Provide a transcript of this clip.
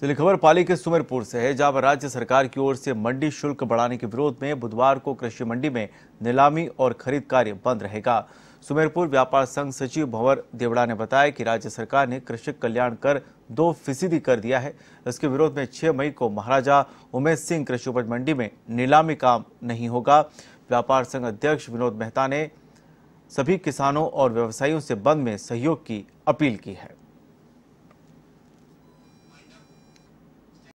चलिए खबर पाली के सुमेरपुर से है जहां राज्य सरकार की ओर से मंडी शुल्क बढ़ाने के विरोध में बुधवार को कृषि मंडी में नीलामी और खरीद कार्य बंद रहेगा सुमेरपुर व्यापार संघ सचिव भंवर देवड़ा ने बताया कि राज्य सरकार ने कृषक कल्याण कर दो फीसदी कर दिया है इसके विरोध में 6 मई को महाराजा उमेश सिंह कृषि उपज मंडी में नीलामी काम नहीं होगा व्यापार संघ अध्यक्ष विनोद मेहता ने सभी किसानों और व्यवसायियों से बंद में सहयोग की अपील की है